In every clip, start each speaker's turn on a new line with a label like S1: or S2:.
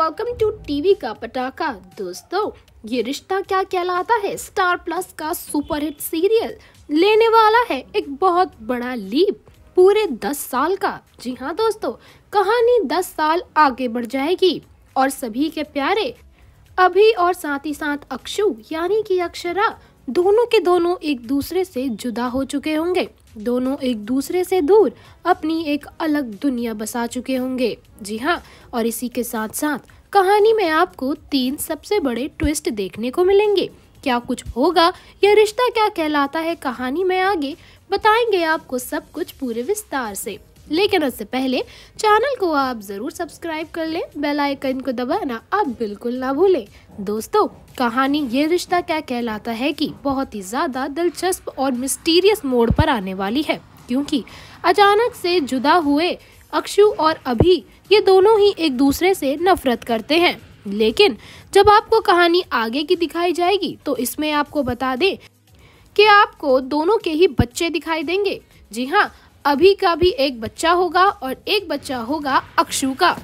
S1: welcome to TV का पटाखा दोस्तों ये रिश्ता क्या कहलाता है स्टार प्लस का सुपरहिट सीरियल लेने वाला है एक बहुत बड़ा लीप पूरे दस साल का जी हाँ दोस्तों कहानी दस साल आगे बढ़ जाएगी और सभी के प्यारे अभी और साथ ही साथ अक्षु यानी कि अक्षरा दोनों के दोनों एक दूसरे से जुदा हो चुके होंगे दोनों एक दूसरे से दूर अपनी एक अलग दुनिया बसा चुके होंगे जी हाँ और इसी के साथ साथ कहानी में आपको तीन सबसे बड़े ट्विस्ट देखने को मिलेंगे क्या कुछ होगा यह रिश्ता क्या कहलाता है कहानी में आगे बताएंगे आपको सब कुछ पूरे विस्तार से लेकिन उससे पहले चैनल को आप ज़रूर सब्सक्राइब कर लें बेल आइकन को दबाना आप बिल्कुल ना भूलें दोस्तों कहानी ये रिश्ता क्या कहलाता है कि बहुत ही ज़्यादा दिलचस्प और मिस्टीरियस मोड़ पर आने वाली है क्योंकि अचानक से जुदा हुए अक्षु और अभी ये दोनों ही एक दूसरे से नफरत करते हैं लेकिन जब आपको कहानी आगे की दिखाई जाएगी तो इसमें आपको बता दे कि आपको दोनों के ही बच्चे दिखाई देंगे जी हाँ अभी का भी एक बच्चा होगा और एक बच्चा होगा अक्षु का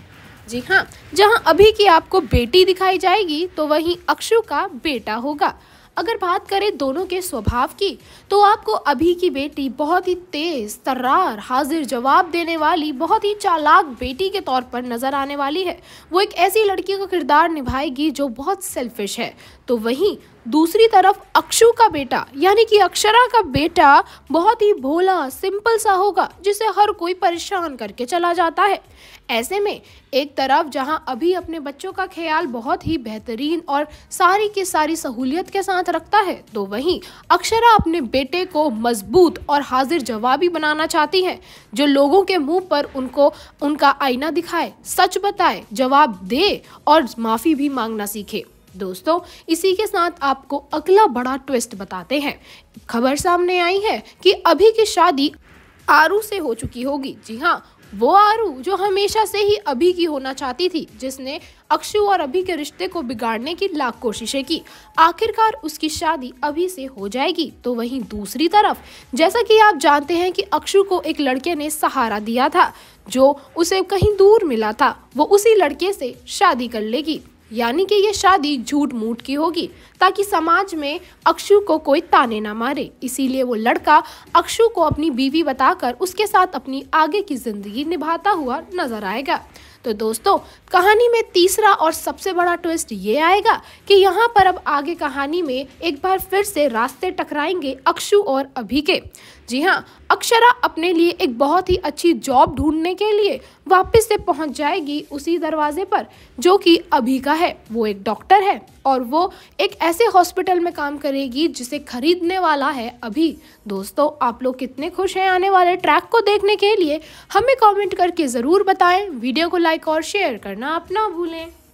S1: जी हाँ जहाँ अभी की आपको बेटी दिखाई जाएगी तो वहीं अक्षु का बेटा होगा अगर बात करें दोनों के स्वभाव की तो आपको अभी की बेटी बहुत ही तेज़ तर्रार हाजिर जवाब देने वाली बहुत ही चालाक बेटी के तौर पर नज़र आने वाली है वो एक ऐसी लड़की का किरदार निभाएगी जो बहुत सेल्फिश है तो वहीं दूसरी तरफ अक्षु का बेटा यानी कि अक्षरा का बेटा बहुत ही भोला सिंपल सा होगा जिसे हर कोई परेशान करके चला जाता है ऐसे में एक तरफ जहां अभी अपने बच्चों का ख्याल बहुत ही बेहतरीन और सारी की सारी सहूलियत के साथ साथ रखता है तो वहीं अक्षरा अपने बेटे को मजबूत और हाजिर जवाबी बनाना चाहती है जो लोगों के मुंह पर उनको उनका आईना दिखाए सच बताए जवाब दे और माफ़ी भी मांगना सीखे दोस्तों इसी के साथ आपको अगला बड़ा ट्विस्ट बताते हैं खबर सामने आई है कि अभी की शादी आरू से हो चुकी होगी जी हाँ वो आरू जो हमेशा से ही अभी की होना चाहती थी जिसने अक्षु और अभी के रिश्ते को बिगाड़ने की लाख कोशिशें की आखिरकार उसकी शादी अभी से हो जाएगी तो वहीं दूसरी तरफ जैसा कि आप जानते हैं कि अक्षु को एक लड़के ने सहारा दिया था जो उसे कहीं दूर मिला था वो उसी लड़के से शादी कर लेगी यानी कि ये शादी झूठ मूठ की होगी ताकि समाज में अक्षु को कोई ताने ना मारे इसीलिए वो लड़का अक्षु को अपनी बीवी बताकर उसके साथ अपनी आगे की ज़िंदगी निभाता हुआ नजर आएगा तो दोस्तों कहानी में तीसरा और सबसे बड़ा ट्विस्ट ये आएगा कि यहाँ पर अब आगे कहानी में एक बार फिर से रास्ते टकराएंगे अक्षु और अभी के जी हाँ अक्षरा अपने लिए एक बहुत ही अच्छी जॉब ढूंढने के लिए वापस से पहुंच जाएगी उसी दरवाजे पर जो कि अभी का है वो एक डॉक्टर है और वो एक ऐसे हॉस्पिटल में काम करेगी जिसे खरीदने वाला है अभी दोस्तों आप लोग कितने खुश हैं आने वाले ट्रैक को देखने के लिए हमें कमेंट करके ज़रूर बताएं वीडियो को लाइक और शेयर करना आप ना भूलें